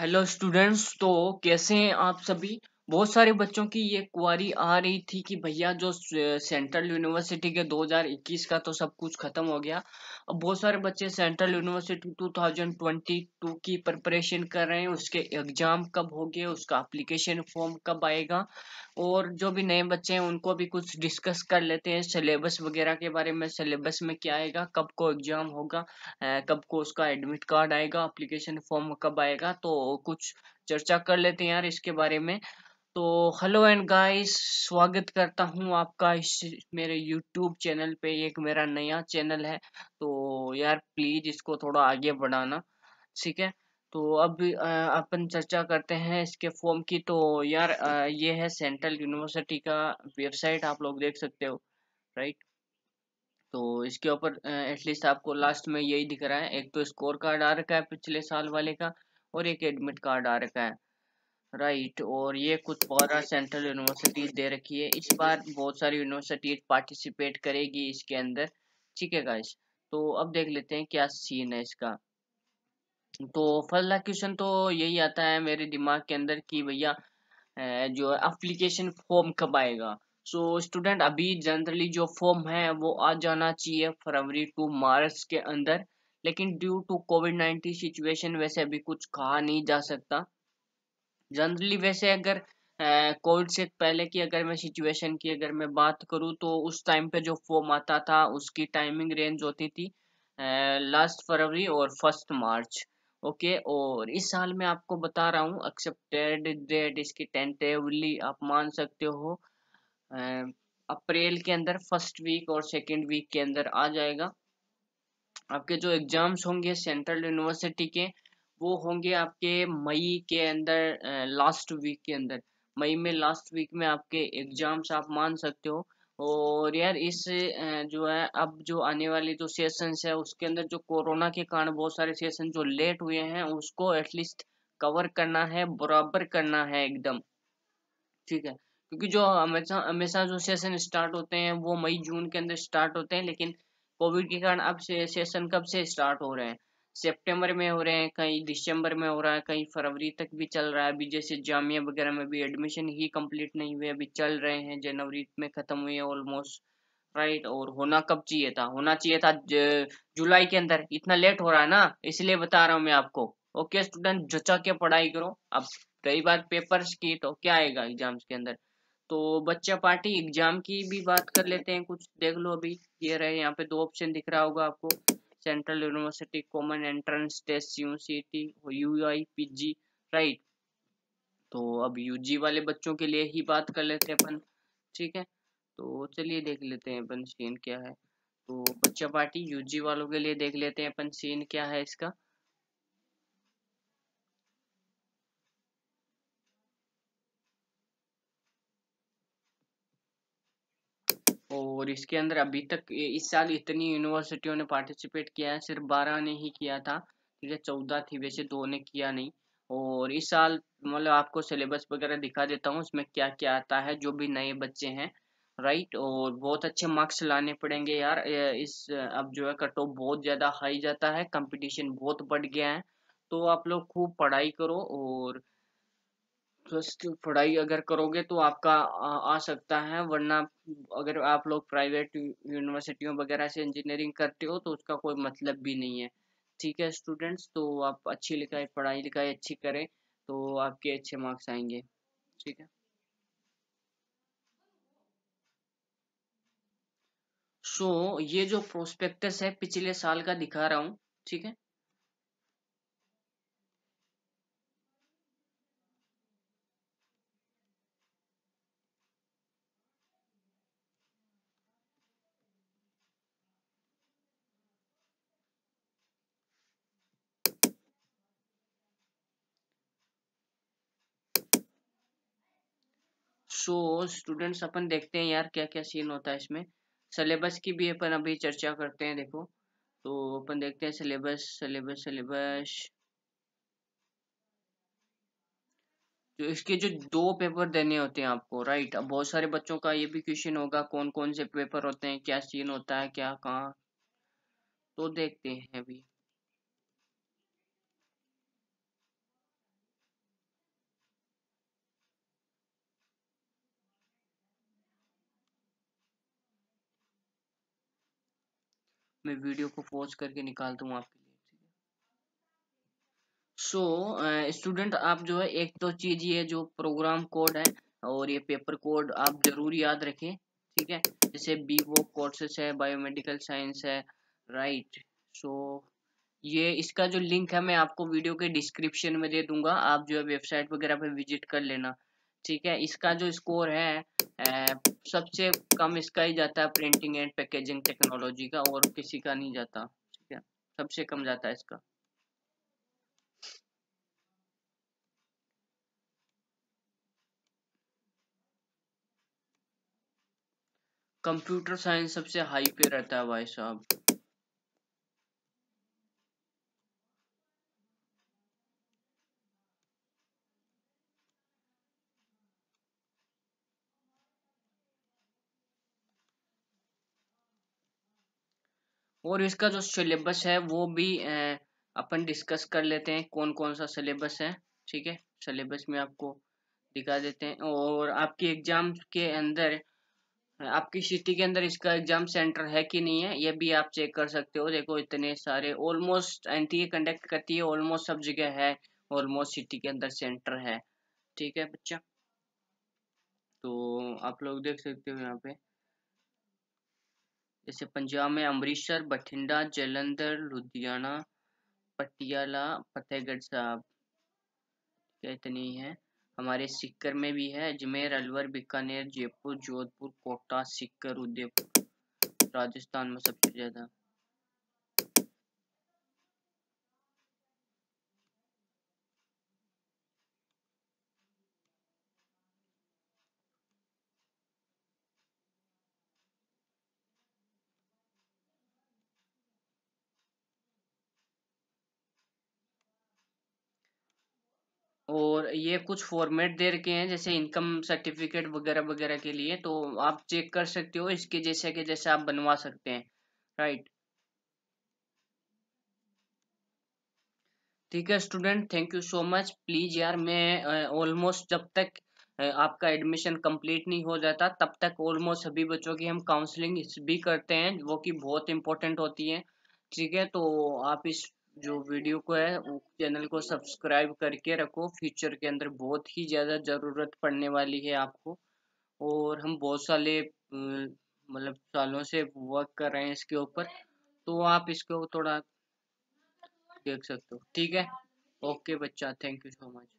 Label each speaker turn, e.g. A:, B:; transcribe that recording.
A: hello students तो कैसे हैं आप सभी बहुत सारे बच्चों की ये क्वारी आ रही थी कि भैया जो सेंट्रल यूनिवर्सिटी के 2021 का तो सब कुछ खत्म हो गया अब बहुत सारे बच्चे सेंट्रल यूनिवर्सिटी 2022 की प्रिपरेशन कर रहे हैं उसके एग्जाम कब हो गए उसका एप्लीकेशन फॉर्म कब आएगा और जो भी नए बच्चे हैं उनको भी कुछ डिस्कस कर लेते हैं सिलेबस वगैरह के बारे में सिलेबस में क्या आएगा कब को एग्जाम होगा कब को उसका एडमिट कार्ड आएगा अप्लीकेशन फॉर्म कब आएगा तो कुछ चर्चा कर लेते हैं यार इसके बारे में तो हेलो एंड गाइस स्वागत करता हूँ आपका इस मेरे यूट्यूब चैनल पे एक मेरा नया चैनल है तो यार प्लीज़ इसको थोड़ा आगे बढ़ाना ठीक है तो अब अपन चर्चा करते हैं इसके फॉर्म की तो यार ये है सेंट्रल यूनिवर्सिटी का वेबसाइट आप लोग देख सकते हो राइट तो इसके ऊपर एटलीस्ट आपको लास्ट में यही दिख रहा है एक तो स्कोर कार्ड आ रखा है पिछले साल वाले का और एक एडमिट कार्ड आ रखा है राइट और ये कुछ बहुत सेंट्रल यूनिवर्सिटीज दे रखी है इस बार बहुत सारी यूनिवर्सिटीज पार्टिसिपेट करेगी इसके अंदर ठीक है गाइस तो अब देख लेते हैं क्या सीन है इसका तो पहला क्वेश्चन तो यही आता है मेरे दिमाग के अंदर कि भैया जो एप्लीकेशन फॉर्म कब आएगा सो so, स्टूडेंट अभी जनरली जो फॉर्म है वो आ जाना चाहिए फरवरी टू मार्च के अंदर लेकिन due to COVID nineteen situation वैसे अभी कुछ कहा नहीं जा सकता जनरली वैसे अगर कोविड से पहले की अगर मैं सिचुएशन की अगर मैं बात करूँ तो उस टाइम पे जो फॉर्म आता था उसकी टाइमिंग रेंज होती थी लास्ट फरवरी और फर्स्ट मार्च ओके और इस साल में आपको बता रहा हूँ एक्सेप्टेड डेट इसकी टेंटेवली आप मान सकते हो अप्रैल के अंदर फर्स्ट वीक और सेकेंड वीक के अंदर आ जाएगा आपके जो एग्जाम्स होंगे सेंट्रल यूनिवर्सिटी के वो होंगे आपके मई के अंदर लास्ट वीक के अंदर मई में लास्ट वीक में आपके एग्जाम्स आप मान सकते हो और यार इस जो है अब जो आने वाले जो सेशन है उसके अंदर जो कोरोना के कारण बहुत सारे सेशन जो लेट हुए हैं उसको एटलीस्ट कवर करना है बराबर करना है एकदम ठीक है क्योंकि जो हमेशा हमेशा जो सेशन स्टार्ट होते हैं वो मई जून के अंदर स्टार्ट होते हैं लेकिन कोविड के कारण अब से सेशन कब से स्टार्ट हो रहे हैं सितंबर में हो रहे हैं कहीं दिसंबर में हो रहा है कहीं फरवरी तक भी चल रहा है अभी जैसे जामिया वगैरह में भी एडमिशन ही कंप्लीट नहीं हुए अभी चल रहे हैं जनवरी में ख़त्म हुए ऑलमोस्ट राइट और होना कब चाहिए था होना चाहिए था जुलाई के अंदर इतना लेट हो रहा है ना इसलिए बता रहा हूँ मैं आपको ओके स्टूडेंट जचा के पढ़ाई करो अब कई बार पेपर्स की तो क्या आएगा एग्जाम्स के अंदर तो बच्चा पार्टी एग्जाम की भी बात कर लेते हैं कुछ देख लो अभी ये रहे यहाँ पे दो ऑप्शन दिख रहा होगा आपको central university common entrance test U C T U I P G right तो अब यू जी वाले बच्चों के लिए ही बात कर लेते हैं अपन ठीक है तो चलिए देख लेते हैं अपन सीन क्या है तो बच्चा पार्टी यू जी वालों के लिए देख लेते हैं अपन सीन क्या है इसका और इसके अंदर अभी तक इस साल इतनी यूनिवर्सिटियों ने पार्टिसिपेट किया है सिर्फ बारह ने ही किया था ठीक है चौदह थी वैसे दो ने किया नहीं और इस साल मतलब आपको सिलेबस वगैरह दिखा देता हूँ उसमें क्या क्या आता है जो भी नए बच्चे हैं राइट और बहुत अच्छे मार्क्स लाने पड़ेंगे यार इस अब जो है कट ऑफ बहुत ज़्यादा हाई जाता है कंपटीशन बहुत बढ़ गया है तो आप लोग खूब पढ़ाई करो और ट्रस्ट पढ़ाई अगर करोगे तो आपका आ, आ सकता है वरना अगर आप लोग प्राइवेट यूनिवर्सिटियों वगैरह से इंजीनियरिंग करते हो तो उसका कोई मतलब भी नहीं है ठीक है स्टूडेंट्स तो आप अच्छी लिखाई पढ़ाई लिखाई अच्छी करें तो आपके अच्छे मार्क्स आएंगे ठीक है सो so, ये जो प्रोस्पेक्टस है पिछले साल का दिखा रहा हूँ ठीक है सो स्टूडेंट्स अपन देखते हैं यार क्या क्या सीन होता है इसमें सिलेबस की भी अपन अभी चर्चा करते हैं देखो तो अपन देखते हैं सिलेबस सिलेबस सिलेबस तो इसके जो दो पेपर देने होते हैं आपको राइट अब बहुत सारे बच्चों का ये भी क्वेश्चन होगा कौन कौन से पेपर होते हैं क्या सीन होता है क्या कहाँ तो देखते हैं अभी मैं वीडियो को पॉज करके निकालता हूँ आपके लिए सो so, स्टूडेंट uh, आप जो है एक तो चीज ये जो प्रोग्राम कोड है और ये पेपर कोड आप जरूर याद रखें ठीक है जैसे बी वो कोर्सेस है बायोमेडिकल साइंस है राइट सो so, ये इसका जो लिंक है मैं आपको वीडियो के डिस्क्रिप्शन में दे दूंगा आप जो है वेबसाइट वगैरह पे विजिट कर लेना ठीक है इसका जो स्कोर है सबसे कम इसका ही जाता है प्रिंटिंग एंड पैकेजिंग टेक्नोलॉजी का और किसी का नहीं जाता ठीक है सबसे कम जाता है इसका कंप्यूटर साइंस सबसे हाई पे रहता है भाई साहब और इसका जो सिलेबस है वो भी अपन डिस्कस कर लेते हैं कौन कौन सा सिलेबस है ठीक है सिलेबस में आपको दिखा देते हैं और आपकी एग्जाम के अंदर आपकी सिटी के अंदर इसका एग्जाम सेंटर है कि नहीं है ये भी आप चेक कर सकते हो देखो इतने सारे ऑलमोस्ट एनटीए कंडक्ट करती है ऑलमोस्ट सब जगह है ऑलमोस्ट सिटी के अंदर सेंटर है ठीक है बच्चा तो आप लोग देख सकते हो यहाँ पे जैसे पंजाब में अमृतसर बठिंडा जलंधर लुधियाना पटियाला फतेहगढ़ साहब इतनी है हमारे सिक्कर में भी है अजमेर अलवर बीकानेर जयपुर जोधपुर कोटा सिक्कर उदयपुर राजस्थान में सबसे ज़्यादा और ये कुछ फॉर्मेट दे रखे हैं जैसे इनकम सर्टिफिकेट वगैरह वगैरह के लिए तो आप चेक कर सकते हो इसके जैसे के जैसे आप बनवा सकते हैं राइट ठीक है student thank you so much please यार मैं ऑलमोस्ट जब तक आपका एडमिशन कंप्लीट नहीं हो जाता तब तक ऑलमोस्ट सभी बच्चों की हम काउंसलिंग भी करते हैं वो कि बहुत इंपॉर्टेंट होती है ठीक है तो आप इस जो वीडियो को है वो चैनल को सब्सक्राइब करके रखो फ्यूचर के अंदर बहुत ही ज़्यादा ज़रूरत पड़ने वाली है आपको और हम बहुत सारे मतलब सालों से वर्क कर रहे हैं इसके ऊपर तो आप इसको थोड़ा देख सकते हो ठीक है ओके बच्चा थैंक यू सो मच